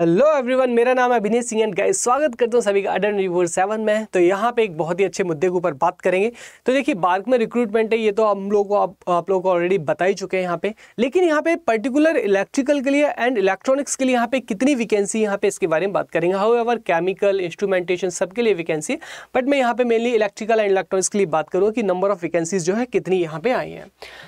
hello everyone मेरा नाम है अभिनीत सिंह एंड गाइस स्वागत करता हूँ सभी का अडन रिवर सेवन में तो यहाँ पे एक बहुत ही अच्छे मुद्दे के ऊपर बात करेंगे तो देखिए बार्क में रिक्रूटमेंट है ये तो हम लोग को आप, आप लोग को ऑलरेडी बता ही चुके हैं यहाँ पे लेकिन यहाँ पे पर्टिकुलर इलेक्ट्रिकल के लिए एंड इलेक्ट्रॉनिक्स के लिए यहाँ पे कितनी वैकेंसी यहाँ पे इसके बारे में बात करेंगे हाउ एवर केमिकल इंस्ट्रूमेंटेशन सबके लिए वैकेंसी बट मैं यहाँ पे मेनली इलेक्ट्रिकल एंड इलेक्ट्रॉनिक्स के लिए बात करूँ कि नंबर ऑफ वैकेंसीज जो है कितनी यहाँ पे आई है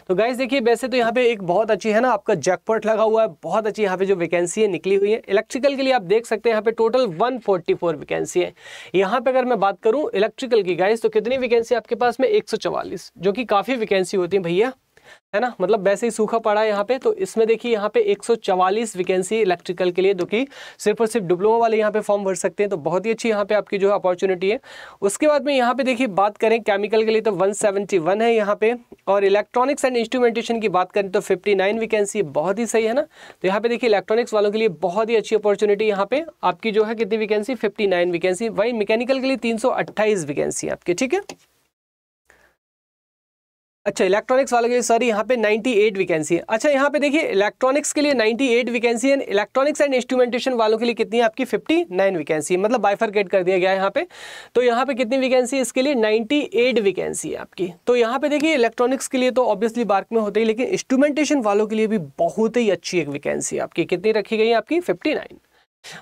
तो गाइज देखिए वैसे तो यहाँ पे एक बहुत अच्छी है ना आपका जैकपॉट लगा हुआ है बहुत अच्छी यहाँ पे जो वैकेंसी है निकली हुई है इलेक्ट्रिक इलेक्ट्रिकल के लिए आप देख सकते हैं यहाँ पे टोटल 144 वैकेंसी है यहाँ पे अगर मैं बात करूँ इलेक्ट्रिकल की गाइस तो कितनी वैकेंसी आपके पास में एक जो कि काफ़ी वैकेंसी होती है भैया है ना मतलब वैसे ही सूखा पड़ा है यहाँ पे तो इसमें देखिए यहाँ पे 144 वैकेंसी इलेक्ट्रिकल के लिए जो कि सिर्फ और सिर्फ डिप्लोमा वाले यहाँ पे फॉर्म भर सकते हैं तो बहुत ही अच्छी यहाँ पे आपकी जो है अपॉर्चुनिटी है उसके बाद में यहाँ पे देखिए बात करें केमिकल के लिए तो 171 है यहाँ पे और इलेक्ट्रॉनिक्स एंड इंस्ट्रूमेंटेशन की बात करें तो फिफ्टी वैकेंसी बहुत ही सही है ना तो यहाँ पे देखिए इलेक्ट्रॉनिक्स वालों के लिए बहुत ही अच्छी अपॉर्चुनिटी यहाँ पे आपकी जो है कितनी वैकेंसी फिफ्टी वैकेंसी वही मैकेनिकल के लिए तीन वैकेंसी आपकी ठीक है अच्छा इलेक्ट्रॉनिक्स वाले के सर यहाँ पे 98 वैकेंसी है अच्छा यहाँ पे देखिए इलेक्ट्रॉनिक्स के लिए 98 वैकेंसी है इलेक्ट्रॉनिक्स एंड इंस्ट्रूमेंटेशन वालों के लिए कितनी है आपकी 59 वैकेंसी है मतलब बाइफरकेट कर दिया गया है यहाँ पे तो यहाँ पे कितनी वैकेंसी है इसके लिए 98 वैकेंसी है आपकी तो यहाँ पे देखिए इलेक्ट्रॉनिक्स के लिए तो ऑब्वियसली बार्क में होते ही लेकिन इंस्ट्रूमेंटेशन वालों के लिए भी बहुत ही अच्छी एक वैकेंसी है आपकी कितनी रखी गई है आपकी फिफ्टी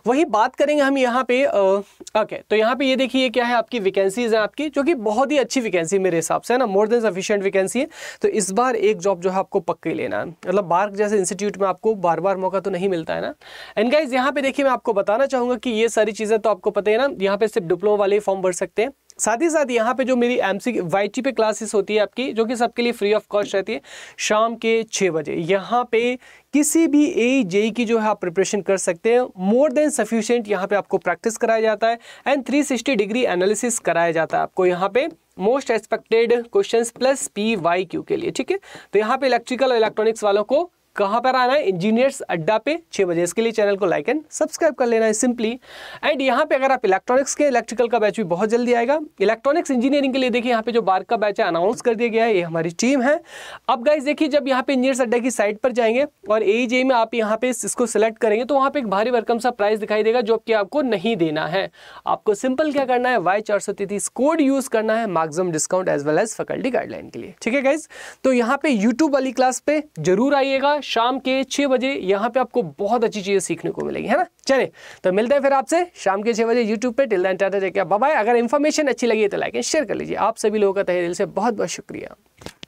वही बात करेंगे हम यहाँ पे ओके तो यहाँ पे ये देखिए क्या है आपकी वैकेंसीज हैं आपकी जो कि बहुत ही अच्छी वैकेंसी मेरे हिसाब से है ना मोर देन सफिशियंट वैकेंसी है तो इस बार एक जॉब जो है आपको पक्की लेना है मतलब बार्क जैसे इंस्टीट्यूट में आपको बार बार मौका तो नहीं मिलता है ना एंड गाइज यहाँ पे देखिए मैं आपको बताना चाहूँगा कि ये सारी चीज़ें तो आपको पता है ना यहाँ पे सिर्फ डिप्लोमा वाले फॉर्म भर सकते हैं साथ ही साथ यहाँ पे जो मेरी एम सी वाई पे क्लासेस होती है आपकी जो कि सबके लिए फ्री ऑफ कॉस्ट रहती है शाम के छः बजे यहाँ पे किसी भी ए जेई की जो है आप प्रिपरेशन कर सकते हैं मोर देन सफिशियंट यहाँ पे आपको प्रैक्टिस कराया जाता है एंड 360 डिग्री एनालिसिस कराया जाता है आपको यहाँ पे most expected questions plus P Y Q के लिए ठीक है तो यहाँ पे इलेक्ट्रिकल और इलेक्ट्रॉनिक्स वालों को कहाँ पर आना है इंजीनियर्स अड्डा पे छह बजे इसके लिए चैनल को लाइक एंड सब्सक्राइब कर लेना है सिंपली एंड यहाँ पे अगर आप इलेक्ट्रॉनिक्स के इलेक्ट्रिकल का बैच भी बहुत जल्दी आएगा इलेक्ट्रॉनिक्स इंजीनियरिंग के लिए देखिए यहाँ पे जो बार का बैच है अनाउंस कर दिया गया है ये हमारी टीम है अब गाइज देखिए जब यहाँ पे इंजीनियर्स अड्डा की साइट पर जाएंगे और ए e में आप यहाँ पे इसको सिलेक्ट करेंगे तो वहां पर एक भारी वर्कम सा प्राइस दिखाई देगा जो कि आपको नहीं देना है आपको सिंपल क्या करना है वाई चार कोड यूज़ करना है maximum discount as well as faculty guideline के लिए ठीक है गाइज तो यहाँ पे यूट्यूब वाली क्लास पे जरूर आइएगा शाम के छह बजे यहाँ पे आपको बहुत अच्छी चीज़ें सीखने को मिलेगी है ना चले तो मिलते हैं फिर आपसे शाम के छह बजे यूट्यूब पे टिल टाटा बाय अगर इन्फॉर्मेशन अच्छी लगी तो लाइक एंड शेयर कर लीजिए आप सभी लोगों का तहे दिल से बहुत बहुत शुक्रिया